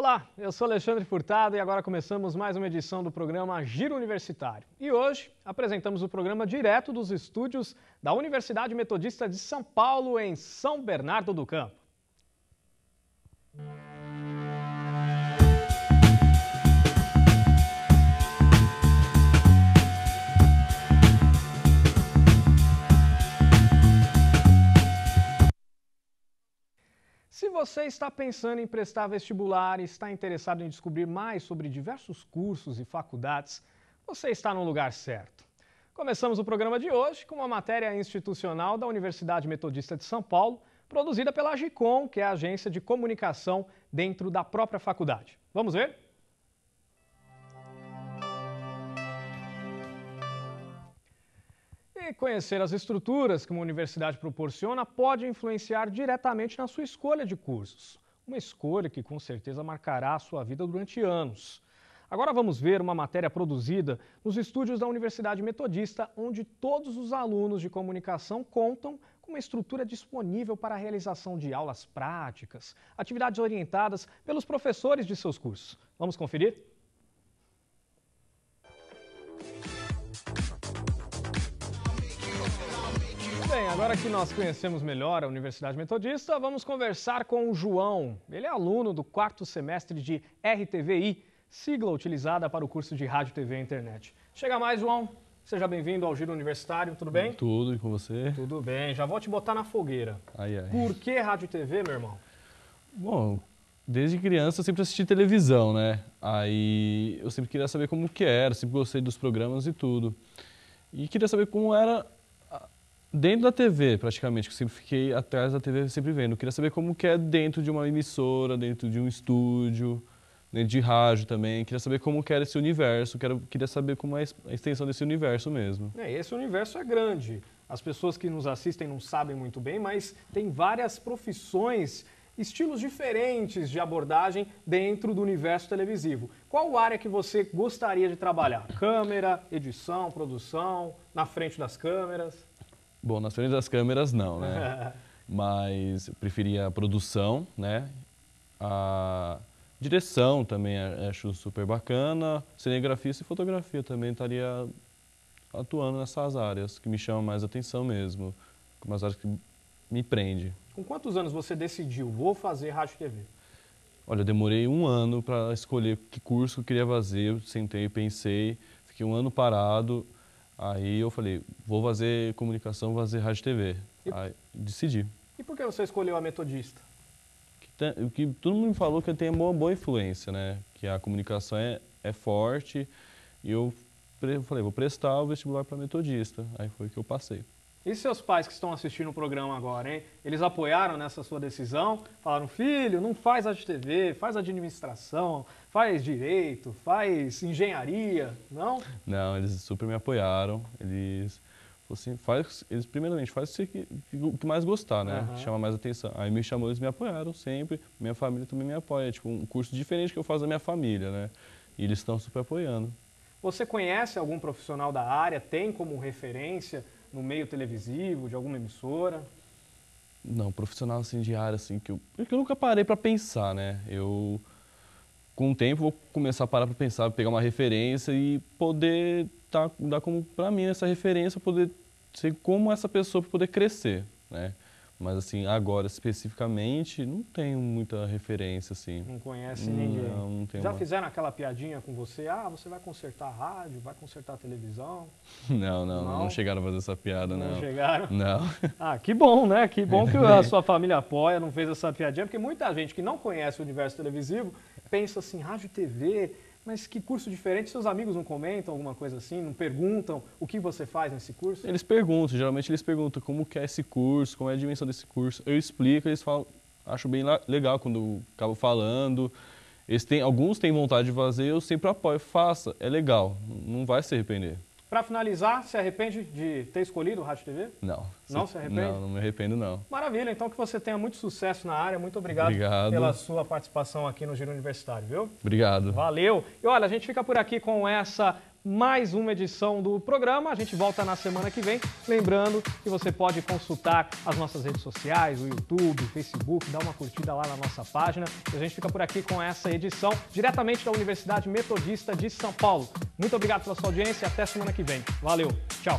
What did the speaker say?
Olá, eu sou Alexandre Furtado e agora começamos mais uma edição do programa Giro Universitário. E hoje apresentamos o programa direto dos estúdios da Universidade Metodista de São Paulo, em São Bernardo do Campo. Se você está pensando em prestar vestibular e está interessado em descobrir mais sobre diversos cursos e faculdades, você está no lugar certo. Começamos o programa de hoje com uma matéria institucional da Universidade Metodista de São Paulo, produzida pela AGICOM, que é a agência de comunicação dentro da própria faculdade. Vamos ver? conhecer as estruturas que uma universidade proporciona pode influenciar diretamente na sua escolha de cursos. Uma escolha que com certeza marcará a sua vida durante anos. Agora vamos ver uma matéria produzida nos estúdios da Universidade Metodista, onde todos os alunos de comunicação contam com uma estrutura disponível para a realização de aulas práticas, atividades orientadas pelos professores de seus cursos. Vamos conferir? Agora que nós conhecemos melhor a Universidade Metodista, vamos conversar com o João. Ele é aluno do quarto semestre de RTVI, sigla utilizada para o curso de Rádio, TV e Internet. Chega mais, João. Seja bem-vindo ao Giro Universitário, tudo bem? Tudo, e com você? Tudo bem, já vou te botar na fogueira. Ai, ai. Por que rádio e TV, meu irmão? Bom, desde criança eu sempre assisti televisão, né? Aí eu sempre queria saber como que era, sempre gostei dos programas e tudo. E queria saber como era dentro da TV, praticamente, que eu sempre fiquei atrás da TV, sempre vendo. Eu queria saber como que é dentro de uma emissora, dentro de um estúdio, dentro de rádio também. Eu queria saber como que era esse universo, queria saber como é a extensão desse universo mesmo. É, esse universo é grande. As pessoas que nos assistem não sabem muito bem, mas tem várias profissões, estilos diferentes de abordagem dentro do universo televisivo. Qual área que você gostaria de trabalhar? Câmera, edição, produção, na frente das câmeras? Bom, nas frente das câmeras não, né? Mas eu preferia a produção, né? A direção também acho super bacana, cinegrafia e fotografia também estaria atuando nessas áreas que me chamam mais atenção mesmo, umas áreas que me prende. Com quantos anos você decidiu, vou fazer rádio TV? Olha, eu demorei um ano para escolher que curso eu queria fazer, eu sentei, pensei, fiquei um ano parado, Aí eu falei, vou fazer comunicação, vou fazer rádio TV. E, Aí decidi. E por que você escolheu a Metodista? Que, tem, que todo mundo me falou que tem uma boa influência, né? Que a comunicação é, é forte. E eu falei, vou prestar o vestibular para Metodista. Aí foi que eu passei. E seus pais que estão assistindo o programa agora, hein? Eles apoiaram nessa sua decisão? Falaram, filho, não faz a TV, faz administração, faz direito, faz engenharia, não? Não, eles super me apoiaram. Eles assim, faz, eles primeiramente faz o que, que mais gostar, né? Uhum. Chama mais atenção. Aí me chamou, eles me apoiaram sempre. Minha família também me apoia. É tipo um curso diferente que eu faço da minha família, né? E eles estão super apoiando. Você conhece algum profissional da área? Tem como referência? no meio televisivo, de alguma emissora? Não, profissional assim de área assim que eu, é que eu nunca parei para pensar, né? Eu com o tempo vou começar a parar para pensar, pegar uma referência e poder tá, dar como para mim essa referência, poder ser como essa pessoa para poder crescer, né? Mas assim, agora especificamente, não tenho muita referência, assim. Não conhece ninguém. Não, não tenho Já uma... fizeram aquela piadinha com você? Ah, você vai consertar a rádio, vai consertar a televisão? Não, não, não, não chegaram a fazer essa piada, não. Não chegaram? Não. Ah, que bom, né? Que bom que a sua família apoia, não fez essa piadinha, porque muita gente que não conhece o universo televisivo pensa assim, rádio e TV, mas que curso diferente? Seus amigos não comentam alguma coisa assim? Não perguntam o que você faz nesse curso? Eles perguntam, geralmente eles perguntam como que é esse curso, como é a dimensão desse curso. Eu explico, eles falam, acho bem legal quando acabo falando. Eles têm, alguns têm vontade de fazer, eu sempre apoio, faça, é legal, não vai se arrepender. Para finalizar, se arrepende de ter escolhido o Rádio TV? Não. Não se, arrepende? Não, não me arrependo não. Maravilha, então que você tenha muito sucesso na área. Muito obrigado, obrigado. pela sua participação aqui no Giro Universitário, viu? Obrigado. Valeu. E olha, a gente fica por aqui com essa mais uma edição do programa. A gente volta na semana que vem. Lembrando que você pode consultar as nossas redes sociais, o YouTube, o Facebook, dar uma curtida lá na nossa página. E a gente fica por aqui com essa edição diretamente da Universidade Metodista de São Paulo. Muito obrigado pela sua audiência e até semana que vem. Valeu, tchau!